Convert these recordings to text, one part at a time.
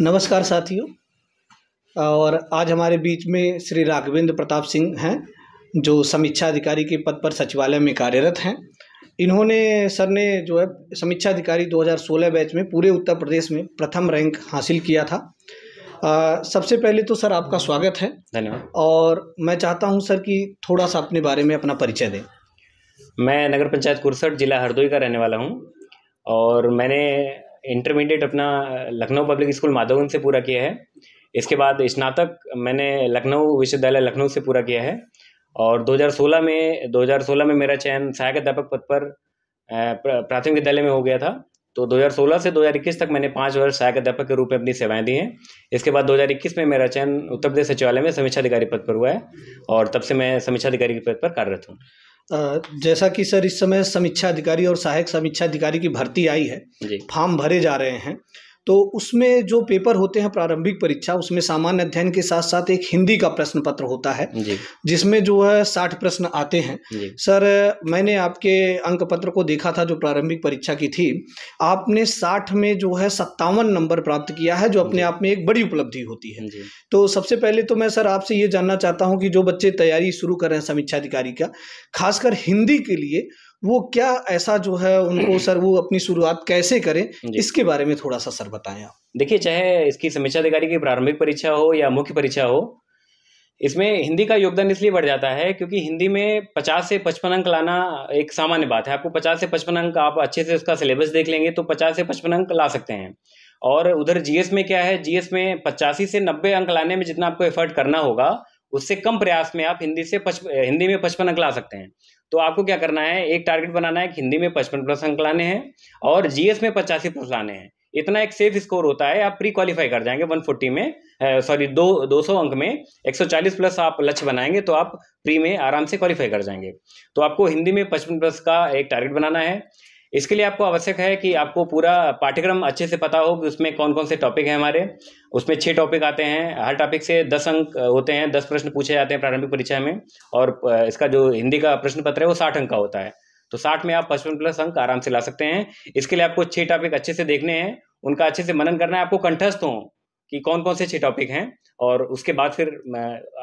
नमस्कार साथियों और आज हमारे बीच में श्री राघवेंद्र प्रताप सिंह हैं जो समीक्षा अधिकारी के पद पर सचिवालय में कार्यरत हैं इन्होंने सर ने जो है समीक्षा अधिकारी 2016 बैच में पूरे उत्तर प्रदेश में प्रथम रैंक हासिल किया था आ, सबसे पहले तो सर आपका स्वागत है धन्यवाद और मैं चाहता हूं सर कि थोड़ा सा अपने बारे में अपना परिचय दें मैं नगर पंचायत कुरसठ जिला हरदोई का रहने वाला हूँ और मैंने इंटरमीडिएट अपना लखनऊ पब्लिक स्कूल माधवगंज से पूरा किया है इसके बाद स्नातक मैंने लखनऊ विश्वविद्यालय लखनऊ से पूरा किया है और 2016 में 2016 में मेरा चयन सहायक अध्यापक पद पर प्राथमिक विद्यालय में हो गया था तो 2016 से 2021 तक मैंने पाँच वर्ष सहायक अध्यापक के रूप में अपनी सेवाएं दी हैं इसके बाद 2021 में मेरा चयन उत्तर प्रदेश सचिवालय में समीक्षाधिकारी पद पर हुआ है और तब से मैं समीक्षाधिकारी के पद पर कार्यरत हूँ जैसा कि सर इस समय समीक्षा अधिकारी और सहायक समीक्षा अधिकारी की भर्ती आई है फॉर्म भरे जा रहे हैं तो उसमें जो पेपर होते हैं प्रारंभिक परीक्षा उसमें सामान्य अध्ययन के साथ साथ एक हिंदी का प्रश्न पत्र होता है जिसमें जो है साठ प्रश्न आते हैं सर मैंने आपके अंक पत्र को देखा था जो प्रारंभिक परीक्षा की थी आपने साठ में जो है सत्तावन नंबर प्राप्त किया है जो अपने आप में एक बड़ी उपलब्धि होती है तो सबसे पहले तो मैं सर आपसे ये जानना चाहता हूँ कि जो बच्चे तैयारी शुरू कर रहे हैं समीक्षा अधिकारी का खासकर हिंदी के लिए वो क्या ऐसा जो है उनको हम्म। सर वो अपनी शुरुआत कैसे करें इसके बारे में थोड़ा सा सर बताएं आप देखिए चाहे इसकी समीक्षा अधिकारी की प्रारंभिक परीक्षा हो या मुख्य परीक्षा हो इसमें हिंदी का योगदान इसलिए बढ़ जाता है क्योंकि हिंदी में पचास से पचपन अंक लाना एक सामान्य बात है आपको पचास से पचपन अंक आप अच्छे से उसका सिलेबस देख लेंगे तो पचास से पचपन अंक ला सकते हैं और उधर जीएस में क्या है जीएस में पचासी से नब्बे अंक लाने में जितना आपको एफर्ट करना होगा उससे कम प्रयास में आप हिंदी से पच, हिंदी में पचपन अंक ला सकते हैं तो आपको क्या करना है एक टारगेट बनाना है कि हिंदी में पचपन प्लस अंक लाने हैं और जीएस में पचासी प्लस लाने हैं इतना एक सेफ स्कोर होता है आप प्री क्वालिफाई कर जाएंगे 140 में सॉरी दो दो सौ अंक में 140 प्लस आप लक्ष्य बनाएंगे तो आप प्री में आराम से क्वालिफाई कर जाएंगे तो आपको हिंदी में पचपन प्लस का एक टारगेट बनाना है इसके लिए आपको आवश्यक है कि आपको पूरा पाठ्यक्रम अच्छे से पता हो कि उसमें कौन कौन से टॉपिक हैं हमारे उसमें छः टॉपिक आते हैं हर टॉपिक से दस अंक होते हैं दस प्रश्न पूछे जाते हैं प्रारंभिक परीक्षा में और इसका जो हिंदी का प्रश्न पत्र है वो साठ अंक का होता है तो साठ में आप पचपन प्लस अंक आराम से ला सकते हैं इसके लिए आपको छः टॉपिक अच्छे से देखने हैं उनका अच्छे से मनन करना है आपको कंठस्थ हों कि कौन कौन से छः टॉपिक हैं और उसके बाद फिर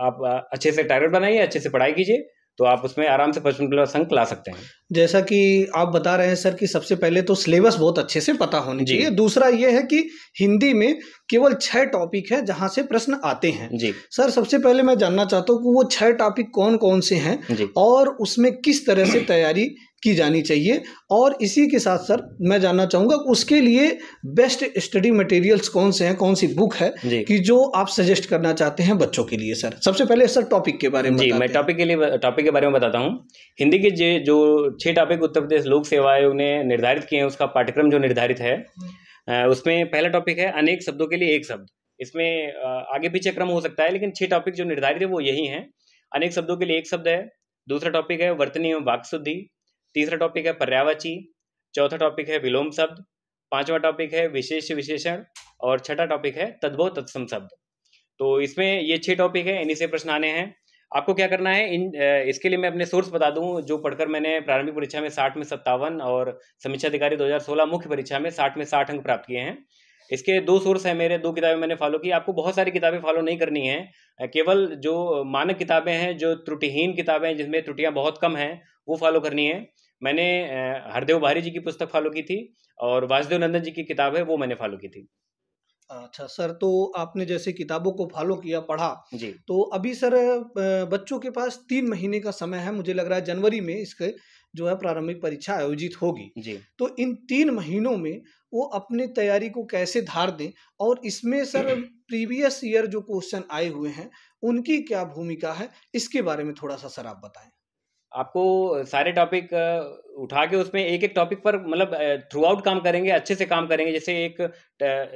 आप अच्छे से टारगेट बनाइए अच्छे से पढ़ाई कीजिए तो आप उसमें आराम से पचपन प्लस अंक ला सकते हैं जैसा कि आप बता रहे हैं सर कि सबसे पहले तो सिलेबस बहुत अच्छे से पता होनी चाहिए दूसरा ये है कि हिंदी में केवल छह टॉपिक है जहां से प्रश्न आते हैं जी सर सबसे पहले मैं जानना चाहता हूँ कि वो छह टॉपिक कौन कौन से हैं और उसमें किस तरह से तैयारी की जानी चाहिए और इसी के साथ सर मैं जानना चाहूँगा उसके लिए बेस्ट स्टडी मटेरियल्स कौन से हैं कौन सी बुक है कि जो आप सजेस्ट करना चाहते हैं बच्चों के लिए सर सबसे पहले सर टॉपिक के बारे में जी मैं टॉपिक के लिए टॉपिक के बारे में बताता हूँ हिंदी के जो छः टॉपिक उत्तर प्रदेश लोक सेवा आयोग ने निर्धारित किए हैं उसका पाठ्यक्रम जो निर्धारित है उसमें पहला टॉपिक है अनेक शब्दों के लिए एक शब्द इसमें आगे पीछे क्रम हो सकता है लेकिन छः टॉपिक जो निर्धारित है वो यही हैं अनेक शब्दों के लिए एक शब्द है दूसरा टॉपिक है वर्तनी एवं वाक्शुद्धि तीसरा टॉपिक है पर्यावाची चौथा टॉपिक है विलोम शब्द पांचवा टॉपिक है विशेष विशेषण और छठा टॉपिक है तद्भव तत्सम शब्द तो इसमें ये छह टॉपिक है इन्हीं से प्रश्न आने हैं आपको क्या करना है इन इसके लिए मैं अपने सोर्स बता दूं जो पढ़कर मैंने प्रारंभिक परीक्षा में साठ में सत्तावन और समीक्षा अधिकारी 2016 मुख्य परीक्षा में साठ में साठ अंक प्राप्त किए हैं इसके दो सोर्स हैं मेरे दो किताबें मैंने फॉलो की आपको बहुत सारी किताबें फॉलो नहीं करनी है केवल जो मानक किताबें हैं जो त्रुटिहीन किताबें हैं जिसमें त्रुटियां बहुत कम हैं वो फॉलो करनी है मैंने हरदेव भारी जी की पुस्तक फॉलो की थी और वासुदेव नंदन जी की किताब है वो मैंने फॉलो की थी अच्छा सर तो आपने जैसे किताबों को फॉलो किया पढ़ा जी तो अभी सर बच्चों के पास तीन महीने का समय है मुझे लग रहा है जनवरी में इसके जो है प्रारंभिक परीक्षा आयोजित होगी जी तो इन तीन महीनों में वो अपनी तैयारी को कैसे धार दें और इसमें सर प्रीवियस ईयर जो क्वेश्चन आए हुए हैं उनकी क्या भूमिका है इसके बारे में थोड़ा सा सर आप बताएं आपको सारे टॉपिक उठा के उसमें एक एक टॉपिक पर मतलब थ्रू आउट काम करेंगे अच्छे से काम करेंगे जैसे एक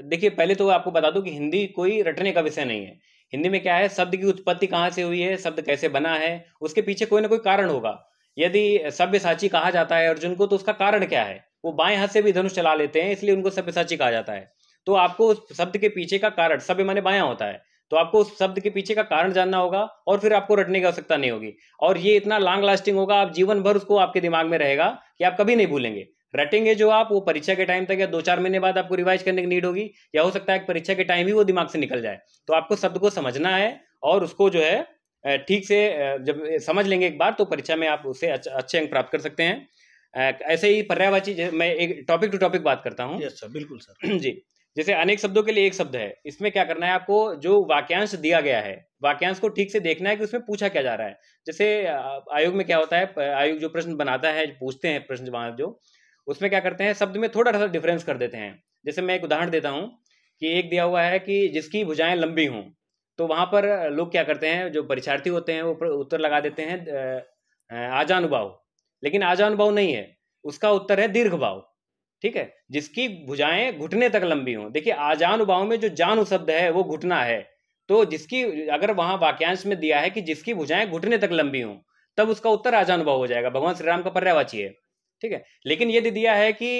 देखिए पहले तो आपको बता दूं कि हिंदी कोई रटने का विषय नहीं है हिंदी में क्या है शब्द की उत्पत्ति कहाँ से हुई है शब्द कैसे बना है उसके पीछे कोई ना कोई कारण होगा यदि सभ्य साची कहा जाता है अर्जुन को तो उसका कारण क्या है वो बाएं हाथ से भी धनुष चला लेते हैं इसलिए उनको सभ्य साची कहा जाता है तो आपको उस शब्द के पीछे का कारण सभ्य माने बाया होता है तो आपको उस शब्द के पीछे का कारण जानना होगा और फिर आपको रटने की आवश्यकता नहीं होगी और ये इतना लॉन्ग लास्टिंग होगा आप जीवन भर उसको आपके दिमाग में रहेगा कि आप कभी नहीं भूलेंगे रटेंगे जो आप वो परीक्षा के टाइम तक या दो चार महीने बाद आपको रिवाइज करने की नीड होगी या हो सकता है परीक्षा के टाइम ही वो दिमाग से निकल जाए तो आपको शब्द को समझना है और उसको जो है ठीक से जब समझ लेंगे एक बार तो परीक्षा में आप उसे अच्छे अंक प्राप्त कर सकते हैं ऐसे ही पर्यावाची मैं एक टॉपिक टू टॉपिक बात करता हूँ बिल्कुल सर जी जैसे अनेक शब्दों के लिए एक शब्द है इसमें क्या करना है आपको जो वाक्यांश दिया गया है वाक्यांश को ठीक से देखना है कि उसमें पूछा क्या जा रहा है जैसे आयोग में क्या होता है आयोग जो प्रश्न बनाता है पूछते हैं प्रश्न जो उसमें क्या करते हैं शब्द में थोड़ा सा डिफरेंस कर देते हैं जैसे मैं एक उदाहरण देता हूँ कि एक दिया हुआ है कि जिसकी भुजाएं लंबी हों तो वहां पर लोग क्या करते हैं जो परीक्षार्थी होते हैं वो उत्तर लगा देते हैं आजानुभाव लेकिन आजानुभाव नहीं है उसका उत्तर है दीर्घ भाव ठीक है जिसकी भुजाएं घुटने तक लंबी हों देखिए आजान उबाऊ में जो जान शब्द है वो घुटना है तो जिसकी अगर वहां वाक्यांश में दिया है कि जिसकी भुजाएं घुटने तक लंबी हों तब उसका उत्तर आजानुभाव हो जाएगा भगवान श्री राम का पर्यावाची है ठीक है लेकिन यदि दिया है कि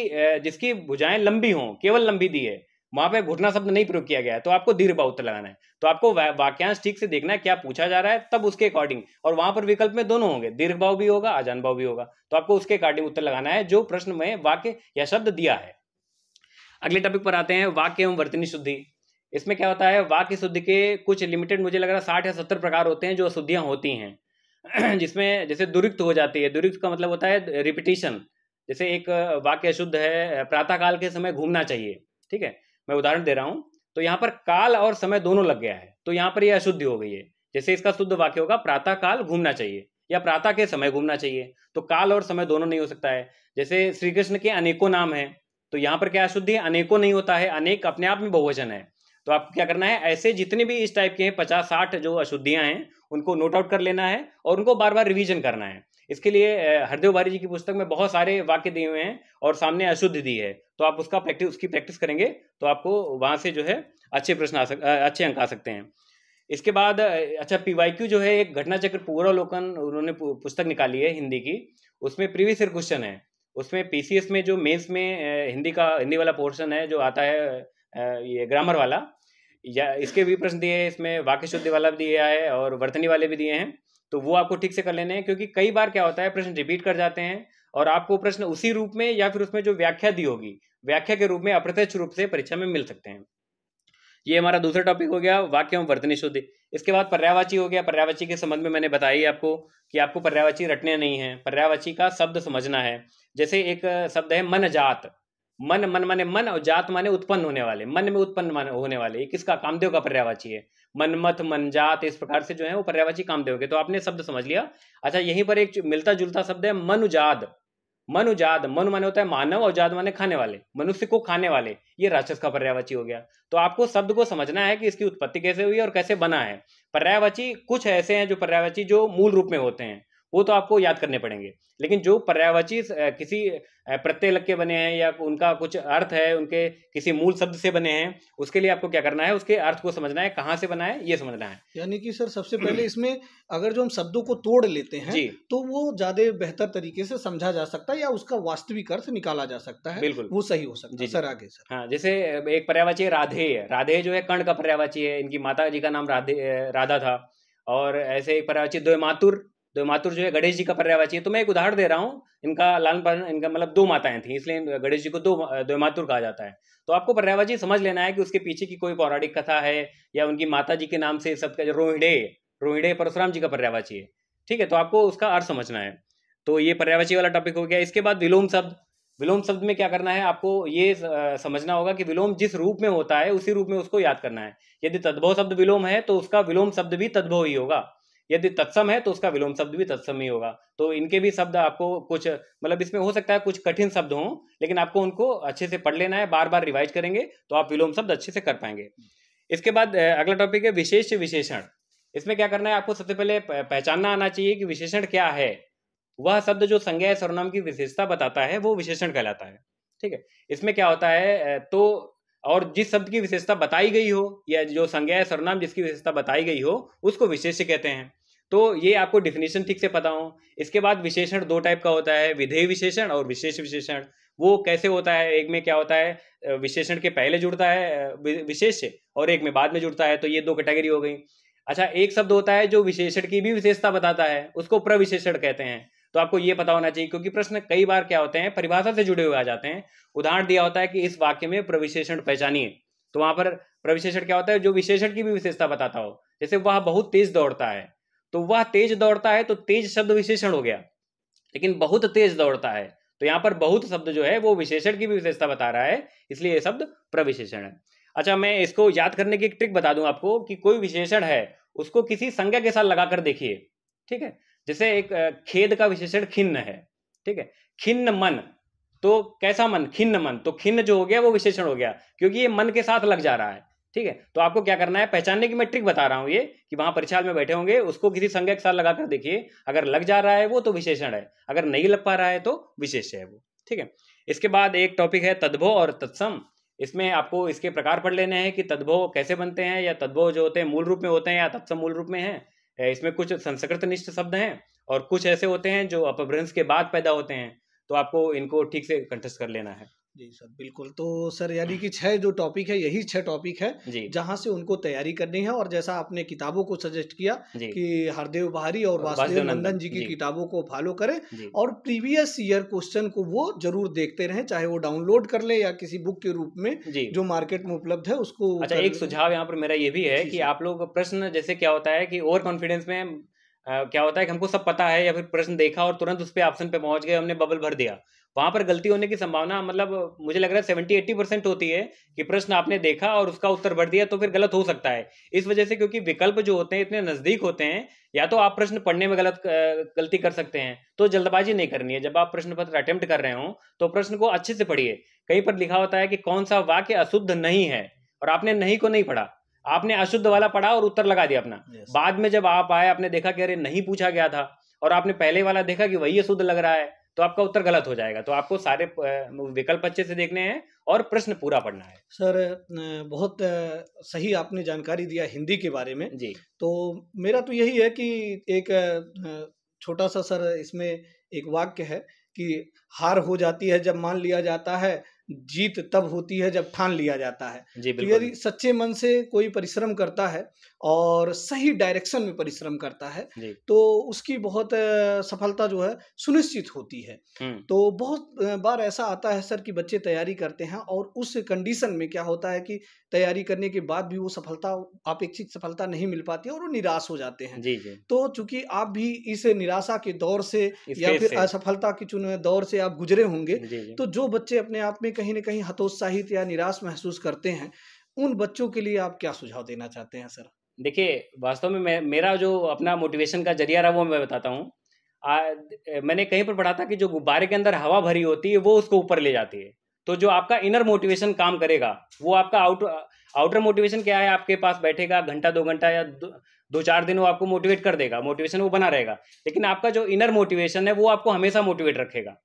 जिसकी भुजाएं लंबी हों केवल लंबी दी है वहां पे घुटना शब्द नहीं प्रयोग किया गया है तो आपको दीर्घ बाउत लगाना है तो आपको वाक्यांश ठीक से देखना है क्या पूछा जा रहा है तब उसके अकॉर्डिंग और वहां पर विकल्प में दोनों होंगे दीर्घ भाव भी होगा आजान भाव भी होगा तो आपको उसके अकॉर्डिंग उत्तर लगाना है जो प्रश्न में वाक्य या शब्द दिया है अगले टॉपिक पर आते हैं वाक्य एवं वर्तनी शुद्धि इसमें क्या होता है वाक्य शुद्धि के कुछ लिमिटेड मुझे लग रहा है साठ या सत्तर प्रकार होते हैं जो अशुद्धियां होती हैं जिसमें जैसे दुरुक्त हो जाती है दुरुक्त का मतलब होता है रिपीटिशन जैसे एक वाक्य अशुद्ध है प्रातःकाल के समय घूमना चाहिए ठीक है मैं उदाहरण दे रहा हूं तो यहां पर काल और समय दोनों लग गया है तो यहाँ पर यह अशुद्धि हो गई है जैसे इसका शुद्ध वाक्य होगा प्रातः काल घूमना चाहिए या प्रातः के समय घूमना चाहिए तो काल और समय दोनों नहीं हो सकता है जैसे श्री कृष्ण के अनेकों नाम है तो यहाँ पर क्या अशुद्धि अनेकों नहीं होता है अनेक अपने आप में बहुवचन है तो आपको क्या करना है ऐसे जितने भी इस टाइप के हैं पचास साठ जो अशुद्धियां हैं उनको नोट आउट कर लेना है और उनको बार बार रिवीजन करना है इसके लिए हरदेव भारी जी की पुस्तक में बहुत सारे वाक्य दिए हुए हैं और सामने अशुद्ध दी है तो आप उसका प्रैक्टिस उसकी प्रैक्टिस करेंगे तो आपको वहाँ से जो है अच्छे प्रश्न आ सक अच्छे अंक आ सकते हैं इसके बाद अच्छा पीवाईक्यू जो है एक घटना चक्र पूर्वावलोकन उन्होंने पुस्तक निकाली है हिंदी की उसमें प्रीवियस ईयर क्वेश्चन है उसमें पीसीएस में जो मेंस में हिंदी का हिंदी वाला पोर्शन है जो आता है ये ग्रामर वाला या इसके भी प्रश्न दिए हैं इसमें वाक्य शुद्धि वाला भी दिया है और वर्तनी वाले भी दिए हैं तो वो आपको ठीक से कर लेने हैं क्योंकि कई बार क्या होता है प्रश्न रिपीट कर जाते हैं और आपको प्रश्न उसी रूप में या फिर उसमें जो व्याख्या दी होगी व्याख्या के रूप में अप्रत्यक्ष रूप से परीक्षा में मिल सकते हैं ये हमारा दूसरा टॉपिक हो गया वाक्य एवं वर्तनी शुद्धि इसके बाद पर्यावाची हो गया पर्यावाची के संबंध में मैंने बताई आपको कि आपको पर्यावाची रटने नहीं है पर्यावाची का शब्द समझना है जैसे एक शब्द है मन जात मन मन माने मन और जात माने उत्पन्न होने वाले मन में उत्पन्न होने वाले किसका कामदेव का पर्यावाची है मनमत मनजात इस प्रकार से जो है वो पर्यावाची काम देवोगे तो आपने शब्द समझ लिया अच्छा यहीं पर एक मिलता जुलता शब्द है मनुजाद मनुजाद मनु माने होता है मानव और जाद माने खाने वाले मनुष्य को खाने वाले ये राक्षस का पर्यावाची हो गया तो आपको शब्द को समझना है कि इसकी उत्पत्ति कैसे हुई और कैसे बना है पर्यावाची कुछ ऐसे हैं जो पर्यावाची जो मूल रूप में होते हैं वो तो आपको याद करने पड़ेंगे लेकिन जो पर्यावची किसी प्रत्यय लग के बने हैं या उनका कुछ अर्थ है उनके किसी मूल शब्द से बने हैं उसके लिए आपको क्या करना है उसके अर्थ को समझना है कहाँ से बना है ये समझना है यानी कि सर सबसे पहले हम्म। इसमें अगर जो हम शब्दों को तोड़ लेते हैं तो वो ज्यादा बेहतर तरीके से समझा जा सकता है या उसका वास्तविक अर्थ निकाला जा सकता है बिल्कुल वो सही हो सकता है सर आगे सर हाँ जैसे एक पर्यावाची राधे है राधे जो है कर्ण का पर्यावाची है इनकी माता जी का नाम राधे राधा था और ऐसे एक पर्यावाची द्वैमातुर तो मातुर जो है गणेश जी का पर्यावाची है तो मैं एक उदाहरण दे रहा हूँ इनका लाल इनका मतलब दो माताएं थी इसलिए गणेश जी को दो मातुर कहा जाता है तो आपको पर्यावाची समझ लेना है कि उसके पीछे की कोई पौराणिक कथा है या उनकी माता जी के नाम से सबका रोहिड़े रोहिड़े परशुराम जी का पर्यावाची है ठीक है तो आपको उसका अर्थ समझना है तो ये पर्यावाची वाला टॉपिक हो गया इसके बाद विलोम शब्द विलोम शब्द में क्या करना है आपको ये समझना होगा कि विलोम जिस रूप में होता है उसी रूप में उसको याद करना है यदि तद्भव शब्द विलोम है तो उसका विलोम शब्द भी तद्भव ही होगा यदि तत्सम है तो उसका विलोम शब्द भी तत्सम ही होगा तो इनके भी शब्द आपको कुछ मतलब इसमें हो सकता है कुछ कठिन शब्द हों लेकिन आपको उनको अच्छे से पढ़ लेना है बार बार रिवाइज करेंगे तो आप विलोम शब्द अच्छे से कर पाएंगे इसके बाद अगला टॉपिक है विशेष विशेषण इसमें क्या करना है आपको सबसे पहले पहचानना आना चाहिए कि विशेषण क्या है वह शब्द जो संज्ञा या सर्वनाम की विशेषता बताता है वो विशेषण कहलाता है ठीक है इसमें क्या होता है तो और जिस शब्द की विशेषता बताई गई हो या जो संज्ञा या सर्वनाम जिसकी विशेषता बताई गई हो उसको विशेष्य कहते हैं तो ये आपको डिफिनेशन ठीक से पता हो इसके बाद विशेषण दो टाइप का होता है विधेय विशेषण और विशेष विशेषण वो कैसे होता है एक में क्या होता है विशेषण के पहले जुड़ता है विशेष और एक में बाद में जुड़ता है तो ये दो कैटेगरी हो गई अच्छा एक शब्द होता है जो विशेषण की भी विशेषता बताता है उसको प्रविशेषण कहते हैं तो आपको ये पता होना चाहिए क्योंकि प्रश्न कई बार क्या होते हैं परिभाषा से जुड़े हुए आ जाते हैं उदाहरण दिया होता है कि इस वाक्य में प्रविशेषण पहचानिए तो वहां पर प्रविशेषण क्या होता है जो विशेषण की भी विशेषता बताता हो जैसे वह बहुत तेज दौड़ता है तो वह तेज दौड़ता है तो तेज शब्द विशेषण हो गया लेकिन बहुत तेज दौड़ता है तो यहाँ पर बहुत शब्द जो है वो विशेषण की भी विशेषता बता रहा है इसलिए यह शब्द प्रविशेषण है अच्छा मैं इसको याद करने की एक ट्रिक बता दूं आपको कि कोई विशेषण है उसको किसी संज्ञा के साथ लगाकर देखिए ठीक है जैसे एक खेद का विशेषण खिन्न है ठीक है खिन्न मन तो कैसा मन खिन्न मन तो खिन्न जो हो गया वो विशेषण हो गया क्योंकि ये मन के साथ लग जा रहा है ठीक है तो आपको क्या करना है पहचानने की मैं ट्रिक बता रहा हूँ ये कि वहां परीक्षा में बैठे होंगे उसको किसी संज्ञा के साथ लगाकर देखिए अगर लग जा रहा है वो तो विशेषण है अगर नहीं लग पा रहा है तो विशेष है वो ठीक है इसके बाद एक टॉपिक है तद्भव और तत्सम इसमें आपको इसके प्रकार पढ़ लेने हैं कि तद्भव कैसे बनते हैं या तद्भव जो होते हैं मूल रूप में होते हैं या तत्सम मूल रूप में हैं इसमें कुछ संस्कृत निष्ठ शब्द हैं और कुछ ऐसे होते हैं जो अपभ्रंश के बाद पैदा होते हैं तो आपको इनको ठीक से कंठस्थ कर लेना है जी सर बिल्कुल तो सर यानी कि छह जो टॉपिक है यही छह टॉपिक है जहाँ से उनको तैयारी करनी है और जैसा आपने किताबों को सजेस्ट किया कि हरदेव बहारी और वासुदेव नंदन जी की किताबों को फॉलो करें और प्रीवियस ईयर क्वेश्चन को वो जरूर देखते रहें चाहे वो डाउनलोड कर ले या किसी बुक के रूप में जो मार्केट में उपलब्ध है उसको अच्छा एक सुझाव यहाँ पर मेरा ये भी है कि आप लोग प्रश्न जैसे क्या होता है कि ओवर कॉन्फिडेंस में क्या होता है कि हमको सब पता है या फिर प्रश्न देखा और तुरंत उस पर ऑप्शन पे पहुंच गए हमने बबल भर दिया वहां पर गलती होने की संभावना मतलब मुझे लग रहा है सेवेंटी एट्टी परसेंट होती है कि प्रश्न आपने देखा और उसका उत्तर भर दिया तो फिर गलत हो सकता है इस वजह से क्योंकि विकल्प जो होते हैं इतने नजदीक होते हैं या तो आप प्रश्न पढ़ने में गलत गलती कर सकते हैं तो जल्दबाजी नहीं करनी है जब आप प्रश्न पत्र अटेम्प्ट कर रहे हो तो प्रश्न को अच्छे से पढ़िए कहीं पर लिखा होता है कि कौन सा वाक्य अशुद्ध नहीं है और आपने नहीं को नहीं पढ़ा आपने अशुद्ध वाला पढ़ा और उत्तर लगा दिया अपना बाद में जब आप आए आपने देखा कि अरे नहीं पूछा गया था और आपने पहले वाला देखा कि वही अशुद्ध लग रहा है तो आपका उत्तर गलत हो जाएगा तो आपको सारे विकल्प अच्छे से देखने हैं और प्रश्न पूरा पढ़ना है सर बहुत सही आपने जानकारी दिया हिंदी के बारे में जी तो मेरा तो यही है कि एक छोटा सा सर इसमें एक वाक्य है कि हार हो जाती है जब मान लिया जाता है जीत तब होती है जब ठान लिया जाता है तो यदि सच्चे मन से कोई परिश्रम करता है और सही डायरेक्शन में परिश्रम करता है तो उसकी बहुत सफलता जो है सुनिश्चित होती है तो बहुत बार ऐसा आता है सर कि बच्चे तैयारी करते हैं और उस कंडीशन में क्या होता है कि तैयारी करने के बाद भी वो सफलता अपेक्षित सफलता नहीं मिल पाती और वो निराश हो जाते हैं जी जी। तो चूंकि आप भी इस निराशा के दौर से या फिर असफलता के चुन दौर से आप गुजरे होंगे तो जो बच्चे अपने आप में कहीं ना कहीं हतोत्साहित या निराश महसूस करते हैं उन बच्चों के लिए आप क्या सुझाव देना चाहते हैं सर देखिए वास्तव में मैं मेरा जो अपना मोटिवेशन का जरिया रहा वो मैं बताता हूँ मैंने कहीं पर पढ़ा था कि जो गुब्बारे के अंदर हवा भरी होती है वो उसको ऊपर ले जाती है तो जो आपका इनर मोटिवेशन काम करेगा वो आपका आउट आउटर मोटिवेशन क्या है आपके पास बैठेगा घंटा दो घंटा या दो, दो चार दिन वो आपको मोटिवेट कर देगा मोटिवेशन वो बना रहेगा लेकिन आपका जो इनर मोटिवेशन है वो आपको हमेशा मोटिवेट रखेगा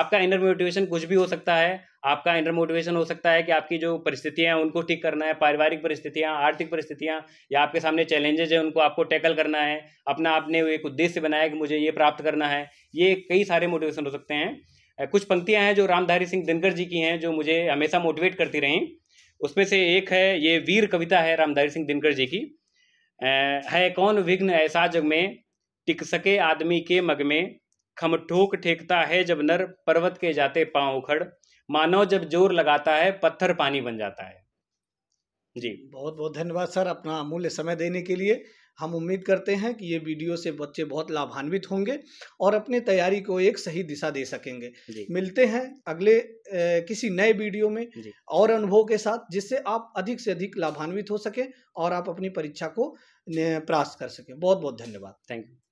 आपका इनर मोटिवेशन कुछ भी हो सकता है आपका इंटर मोटिवेशन हो सकता है कि आपकी जो परिस्थितियाँ हैं उनको ठीक करना है पारिवारिक परिस्थितियाँ आर्थिक परिस्थितियाँ या आपके सामने चैलेंजेज हैं उनको आपको टैकल करना है अपना आपने एक उद्देश्य बनाया कि मुझे ये प्राप्त करना है ये कई सारे मोटिवेशन हो सकते हैं कुछ पंक्तियाँ हैं जो रामधारी सिंह दिनकर जी की हैं जो मुझे हमेशा मोटिवेट करती रहीं उसमें से एक है ये वीर कविता है रामधारी सिंह दिनकर जी की है कौन विघ्न ऐसा जग में टिक सके आदमी के मग में खम ठोक ठेकता है जब नर पर्वत के जाते पांव उखड़ मानव जब जोर लगाता है पत्थर पानी बन जाता है जी बहुत बहुत धन्यवाद सर अपना अमूल्य समय देने के लिए हम उम्मीद करते हैं कि ये वीडियो से बच्चे बहुत लाभान्वित होंगे और अपनी तैयारी को एक सही दिशा दे सकेंगे मिलते हैं अगले ए, किसी नए वीडियो में और अनुभव के साथ जिससे आप अधिक से अधिक लाभान्वित हो सकें और आप अपनी परीक्षा को प्रास कर सकें बहुत बहुत धन्यवाद थैंक यू